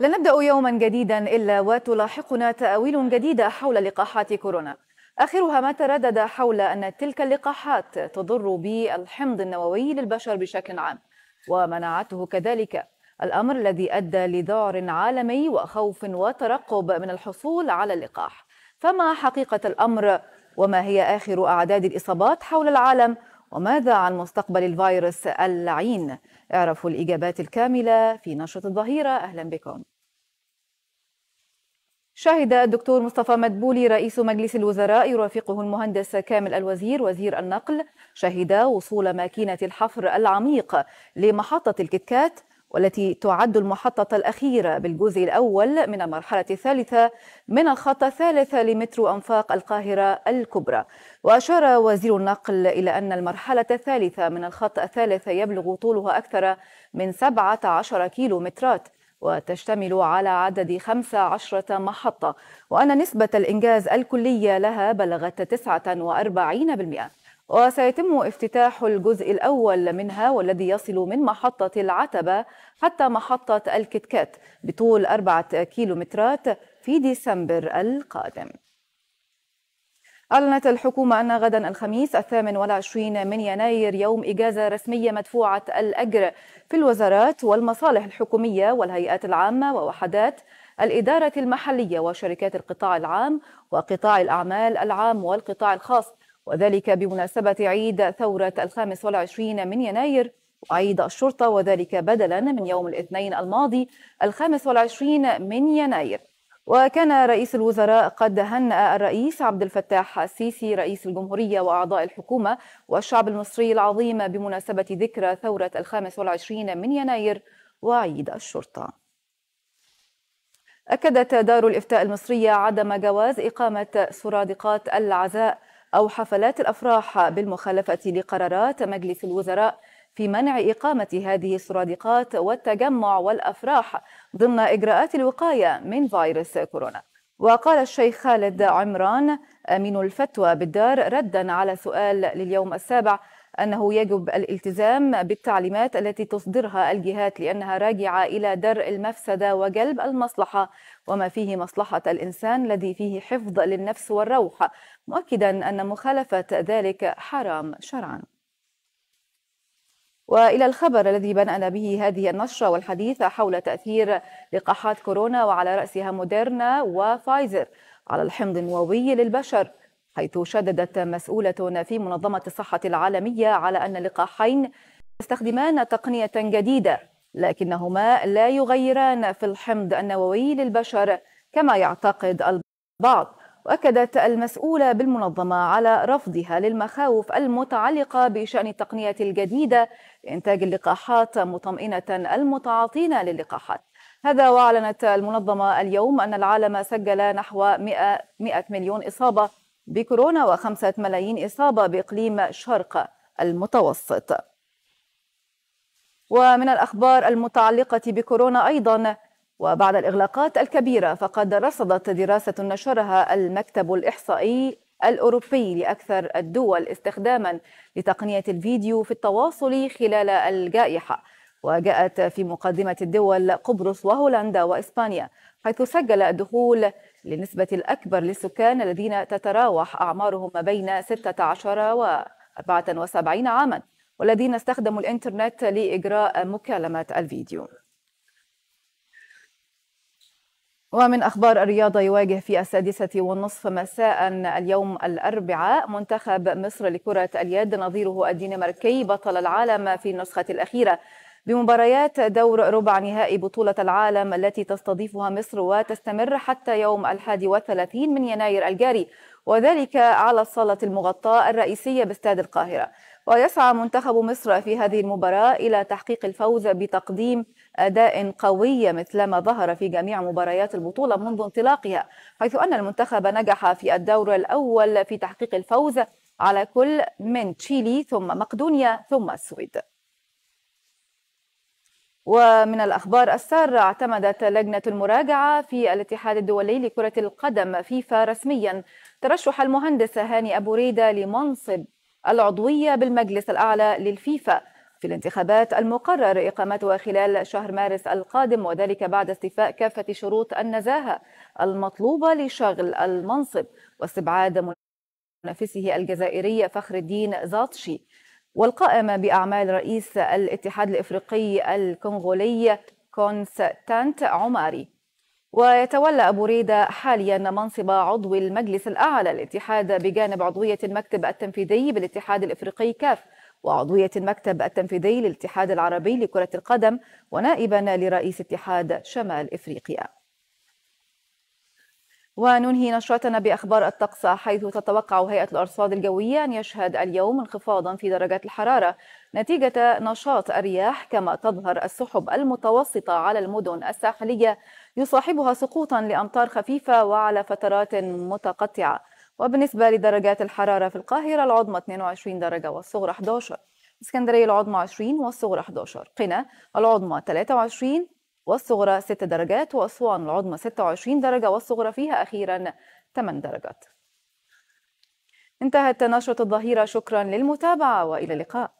لن نبدأ يوما جديدا إلا وتلاحقنا تأويل جديدة حول لقاحات كورونا آخرها ما تردد حول أن تلك اللقاحات تضر بالحمض النووي للبشر بشكل عام ومناعته كذلك الأمر الذي أدى لذعر عالمي وخوف وترقب من الحصول على اللقاح فما حقيقة الأمر وما هي آخر أعداد الإصابات حول العالم وماذا عن مستقبل الفيروس اللعين؟ اعرفوا الإجابات الكاملة في نشرة الظهيرة أهلا بكم شهد الدكتور مصطفى مدبولي رئيس مجلس الوزراء يرافقه المهندس كامل الوزير وزير النقل شهد وصول ماكينة الحفر العميق لمحطة الكتكات والتي تعد المحطة الأخيرة بالجزء الأول من المرحلة الثالثة من الخط الثالث لمترو أنفاق القاهرة الكبرى وأشار وزير النقل إلى أن المرحلة الثالثة من الخط الثالث يبلغ طولها أكثر من 17 كيلو مترات وتشتمل على عدد 15 محطة وأن نسبة الإنجاز الكلية لها بلغت 49% وسيتم افتتاح الجزء الأول منها والذي يصل من محطة العتبة حتى محطة الكتكات بطول أربعة كيلومترات في ديسمبر القادم أعلنت الحكومة أن غدا الخميس الثامن والعشرين من يناير يوم إجازة رسمية مدفوعة الأجر في الوزارات والمصالح الحكومية والهيئات العامة ووحدات الإدارة المحلية وشركات القطاع العام وقطاع الأعمال العام والقطاع الخاص وذلك بمناسبة عيد ثورة الخامس والعشرين من يناير وعيد الشرطة وذلك بدلا من يوم الاثنين الماضي الخامس والعشرين من يناير وكان رئيس الوزراء قد هنأ الرئيس عبد الفتاح السيسي رئيس الجمهورية وأعضاء الحكومة والشعب المصري العظيم بمناسبة ذكرى ثورة الخامس والعشرين من يناير وعيد الشرطة أكدت دار الإفتاء المصرية عدم جواز إقامة سرادقات العزاء أو حفلات الأفراح بالمخالفة لقرارات مجلس الوزراء في منع إقامة هذه السرادقات والتجمع والأفراح ضمن إجراءات الوقاية من فيروس كورونا وقال الشيخ خالد عمران أمين الفتوى بالدار ردا على سؤال لليوم السابع أنه يجب الالتزام بالتعليمات التي تصدرها الجهات لأنها راجعة إلى درء المفسدة وجلب المصلحة وما فيه مصلحة الإنسان الذي فيه حفظ للنفس والروح مؤكدا أن مخالفة ذلك حرام شرعا والى الخبر الذي بدانا به هذه النشره والحديث حول تاثير لقاحات كورونا وعلى راسها موديرنا وفايزر على الحمض النووي للبشر حيث شددت مسؤوله في منظمه الصحه العالميه على ان اللقاحين يستخدمان تقنيه جديده لكنهما لا يغيران في الحمض النووي للبشر كما يعتقد البعض واكدت المسؤوله بالمنظمه على رفضها للمخاوف المتعلقه بشان التقنيه الجديده لانتاج اللقاحات مطمئنه المتعاطين للقاحات هذا واعلنت المنظمه اليوم ان العالم سجل نحو 100, 100 مليون اصابه بكورونا وخمسة ملايين إصابة بإقليم شرق المتوسط ومن الأخبار المتعلقة بكورونا أيضا وبعد الإغلاقات الكبيرة فقد رصدت دراسة نشرها المكتب الإحصائي الأوروبي لأكثر الدول استخداما لتقنية الفيديو في التواصل خلال الجائحة وجاءت في مقدمة الدول قبرص وهولندا وإسبانيا حيث سجل الدخول للنسبة الأكبر للسكان الذين تتراوح أعمارهم ما بين 16 و 74 عاما والذين استخدموا الإنترنت لإجراء مكالمات الفيديو ومن أخبار الرياضة يواجه في السادسة والنصف مساء اليوم الأربعاء منتخب مصر لكرة اليد نظيره الدنماركي بطل العالم في النسخة الأخيرة بمباريات دور ربع نهائي بطولة العالم التي تستضيفها مصر وتستمر حتى يوم الحادي والثلاثين من يناير الجاري وذلك على الصالة المغطاة الرئيسية باستاد القاهرة ويسعى منتخب مصر في هذه المباراة إلى تحقيق الفوز بتقديم أداء قوي مثلما ظهر في جميع مباريات البطولة منذ انطلاقها حيث أن المنتخب نجح في الدور الأول في تحقيق الفوز على كل من تشيلي ثم مقدونيا ثم السويد ومن الأخبار السارة اعتمدت لجنة المراجعة في الاتحاد الدولي لكرة القدم فيفا رسميا ترشح المهندس هاني أبو ريدة لمنصب العضوية بالمجلس الأعلى للفيفا في الانتخابات المقرر إقامتها خلال شهر مارس القادم وذلك بعد استيفاء كافة شروط النزاهة المطلوبة لشغل المنصب واستبعاد منافسه الجزائري فخر الدين زاتشي والقائم بأعمال رئيس الاتحاد الإفريقي الكونغولي كونستانت عماري ويتولى أبو ريدة حاليا منصب عضو المجلس الأعلى للاتحاد بجانب عضوية المكتب التنفيذي بالاتحاد الإفريقي كاف وعضوية المكتب التنفيذي للاتحاد العربي لكرة القدم ونائبا لرئيس اتحاد شمال إفريقيا وننهي نشرتنا بأخبار الطقس حيث تتوقع هيئة الأرصاد الجوية أن يشهد اليوم انخفاضا في درجات الحرارة نتيجة نشاط الرياح كما تظهر السحب المتوسطة على المدن الساحلية يصاحبها سقوطا لأمطار خفيفة وعلى فترات متقطعة وبالنسبة لدرجات الحرارة في القاهرة العظمى 22 درجة والصغرى 11 اسكندرية العظمى 20 والصغرى 11 قنا العظمى 23 والصغرى 6 درجات وأسوان العظمى 26 درجة والصغرى فيها أخيرا 8 درجات انتهت نشرة الظهيرة شكرا للمتابعة وإلى اللقاء